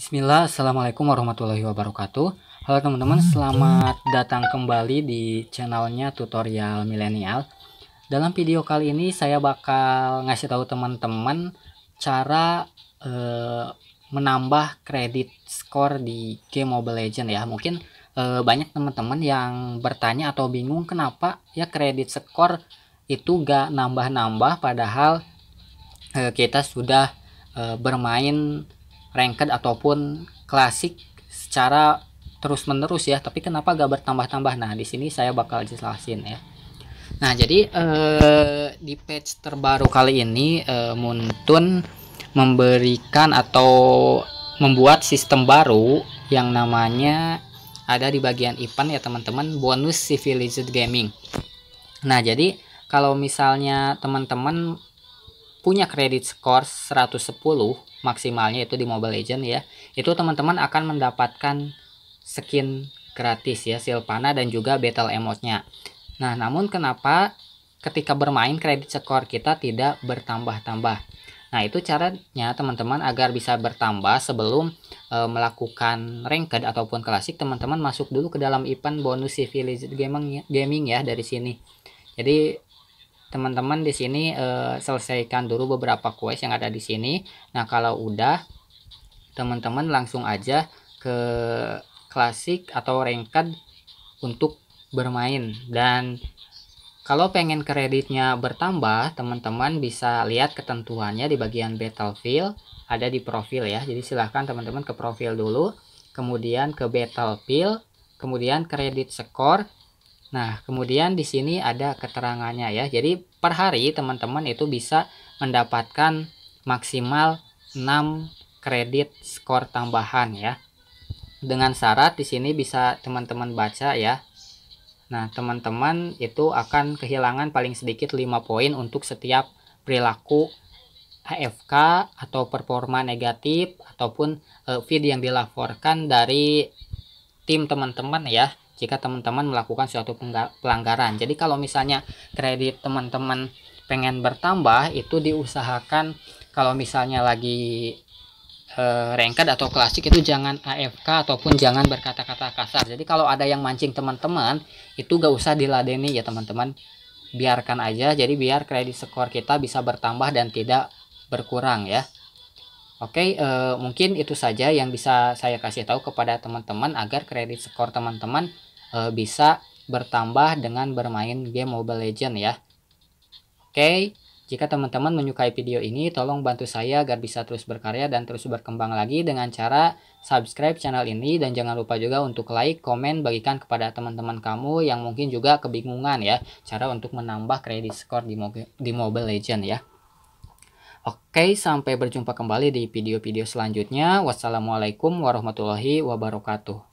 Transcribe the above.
Bismillah, Assalamualaikum warahmatullahi wabarakatuh Halo teman-teman, selamat datang kembali di channelnya tutorial milenial Dalam video kali ini saya bakal ngasih tahu teman-teman Cara eh, menambah kredit skor di game Mobile Legends ya Mungkin eh, banyak teman-teman yang bertanya atau bingung kenapa ya kredit skor itu gak nambah-nambah Padahal eh, kita sudah eh, bermain ranked ataupun klasik secara terus-menerus ya, tapi kenapa gak bertambah-tambah? Nah, di sini saya bakal jelasin ya. Nah, jadi eh, di patch terbaru kali ini eh, Muntun memberikan atau membuat sistem baru yang namanya ada di bagian event ya teman-teman bonus civilized gaming nah jadi kalau misalnya teman-teman punya kredit skor 110 maksimalnya itu di Mobile Legend ya itu teman-teman akan mendapatkan skin gratis ya Silvana dan juga battle emote-nya nah namun kenapa ketika bermain kredit skor kita tidak bertambah-tambah nah itu caranya teman-teman agar bisa bertambah sebelum e, melakukan ranked ataupun klasik teman-teman masuk dulu ke dalam event bonus civilized gaming ya, gaming ya dari sini jadi teman-teman di sini uh, selesaikan dulu beberapa quest yang ada di sini. Nah, kalau udah teman-teman langsung aja ke klasik atau ranked untuk bermain dan kalau pengen kreditnya bertambah, teman-teman bisa lihat ketentuannya di bagian Battlefield, ada di profil ya. Jadi silahkan teman-teman ke profil dulu, kemudian ke Battlefield, kemudian kredit skor, Nah, kemudian di sini ada keterangannya ya. Jadi per hari teman-teman itu bisa mendapatkan maksimal 6 kredit skor tambahan ya. Dengan syarat di sini bisa teman-teman baca ya. Nah, teman-teman itu akan kehilangan paling sedikit 5 poin untuk setiap perilaku AFK atau performa negatif ataupun eh, feed yang dilaporkan dari tim teman-teman ya jika teman-teman melakukan suatu pelanggaran. Jadi kalau misalnya kredit teman-teman pengen bertambah itu diusahakan kalau misalnya lagi e, rengket atau klasik itu jangan AFK ataupun jangan berkata-kata kasar. Jadi kalau ada yang mancing teman-teman itu gak usah diladeni ya teman-teman. Biarkan aja jadi biar kredit skor kita bisa bertambah dan tidak berkurang ya. Oke, okay, eh, mungkin itu saja yang bisa saya kasih tahu kepada teman-teman agar kredit skor teman-teman e, bisa bertambah dengan bermain game Mobile Legend ya. Oke, jika teman-teman menyukai video ini, tolong bantu saya agar bisa terus berkarya dan terus berkembang lagi dengan cara subscribe channel ini dan jangan lupa juga untuk like, komen, bagikan kepada teman-teman kamu yang mungkin juga kebingungan ya cara untuk menambah kredit score di, Mo di Mobile Legend ya. Oke, sampai berjumpa kembali di video-video selanjutnya. Wassalamualaikum warahmatullahi wabarakatuh.